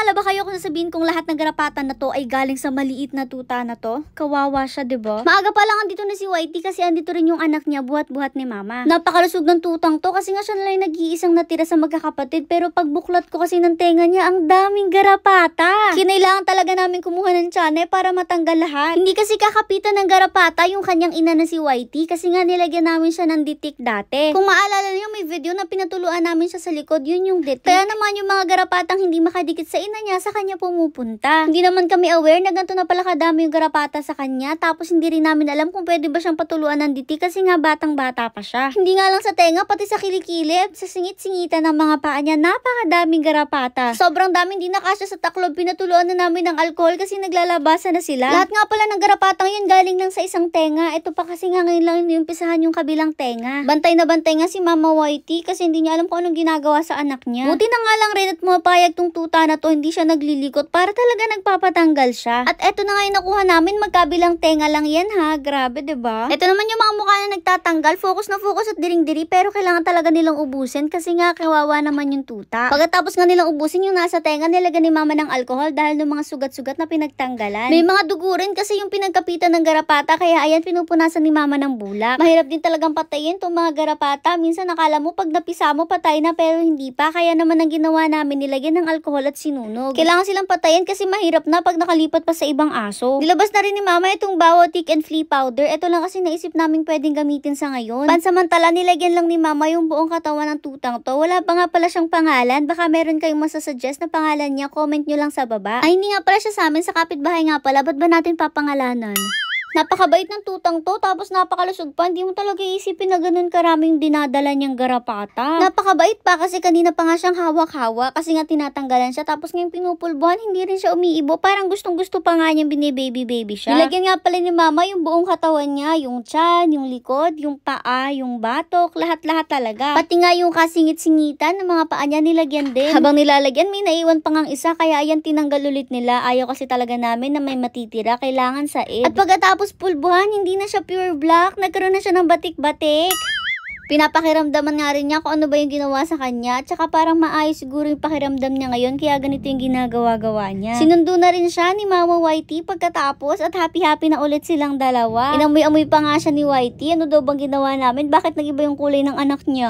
Naniniwala ba kayo kung sasabihin kung lahat ng garapatan na to ay galing sa maliit na tuta na to? Kawawa siya, di ba? Maaga pa lang andito na si Whitey kasi andito rin yung anak niya buhat-buhat ni mama. Napakalusog ng tutang to kasi nga siya nalang nag-iisang natira sa magkakapatid pero pagbuklat ko kasi ng tenga niya, ang daming garapata. Kinailangan talaga namin kumuha ng tsanay para matanggal lahat. Hindi kasi kakapitan ng garapata yung kanyang ina na si Whitey kasi nga nilagyan namin siya ng ditik dati. Kung maalala niyo may video na pinatuluan namin siya sa likod, yun yung ditik. Kaya naman yung mga garapatang hindi makadikit sa ina na niya sa kanya pumupunta. Hindi naman kami aware na ganito na pala kadami yung garapata sa kanya tapos hindi rin namin alam kung pwede ba siyang patuluan ng diti kasi nga batang bata pa siya. Hindi nga lang sa tenga pati sa kilikili sa singit-singitan ng mga paa niya napakadaming garapata. Sobrang dami hindi nakasya sa taklob pinatuluan na namin ng alcohol kasi naglalabasa na sila. Lahat nga pala ng garapatang yun galing lang sa isang tenga. Ito pa kasi nga ngayon lang yung pisahan yung kabilang tenga. Bantay na bantay nga si Mama Whitey kasi hindi niya alam kung anong ginagawa sa anak niya. Buti na nga lang rin at mapayag tong tuta na to hindi siya naglilikot para talaga nagpapatanggal siya. At eto na nga yung nakuha namin, magkabilang tenga lang yan ha. Grabe, ba? Diba? Eto naman yung mga mukha na nagtatanggal, focus na focus at diring-diri, pero kailangan talaga nilang ubusin kasi nga kawawa naman yung tuta. Pagkatapos nga nilang ubusin yung nasa tenga, nilaga ni mama ng alcohol dahil ng mga sugat-sugat na pinagtanggalan. May mga dugo rin kasi yung pinagkapitan ng garapata, kaya ayan pinupunasan ni mama ng bulak. Mahirap din talagang patayin tong mga garapata. Minsan nakala mo pag napisa mo patay na pero hindi pa, kaya naman ang ginawa namin nilagyan ng alcohol at sinunog nasunog. Kailangan silang patayin kasi mahirap na pag nakalipat pa sa ibang aso. Nilabas na rin ni mama itong bawa tick and flea powder. Ito lang kasi naisip namin pwedeng gamitin sa ngayon. Pansamantala nilagyan lang ni mama yung buong katawan ng tutang to. Wala pa nga pala siyang pangalan. Baka meron kayong masasuggest na pangalan niya. Comment nyo lang sa baba. Ay hindi nga pala siya sa amin sa kapitbahay nga pala. Ba't ba natin papangalanan? Napakabait ng tutang to, tapos napakalusog pa. Hindi mo talaga iisipin na ganun karaming dinadala niyang garapata. Napakabait pa kasi kanina pa nga siyang hawak-hawak kasi nga tinatanggalan siya. Tapos ngayong pinupulbuhan, hindi rin siya umiibo. Parang gustong-gusto pa nga niyang binibaby-baby siya. Nilagyan nga pala ni mama yung buong katawan niya, yung tiyan, yung likod, yung paa, yung batok, lahat-lahat talaga. Pati nga yung kasingit-singitan ng mga paa niya nilagyan din. Habang nilalagyan, may naiwan pa ngang isa kaya ayan tinanggal ulit nila. Ayaw kasi talaga namin na may matitira. Kailangan sa ed. At pagkatapos Matapos pulbuhan, hindi na siya pure black. Nagkaroon na siya ng batik-batik. Pinapakiramdaman nga rin niya kung ano ba yung ginawa sa kanya. At saka parang maayos siguro yung pakiramdam niya ngayon. Kaya ganito yung ginagawa-gawa niya. Sinundo na rin siya ni Mama Whitey pagkatapos. At happy-happy na ulit silang dalawa. Inamoy-amoy pa nga siya ni Whitey. Ano daw bang ginawa namin? Bakit nagiba yung kulay ng anak niya?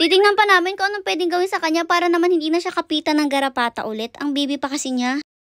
Titingnan pa namin kung anong pwedeng gawin sa kanya para naman hindi na siya kapitan ng garapata ulit. Ang baby pa kasi niya.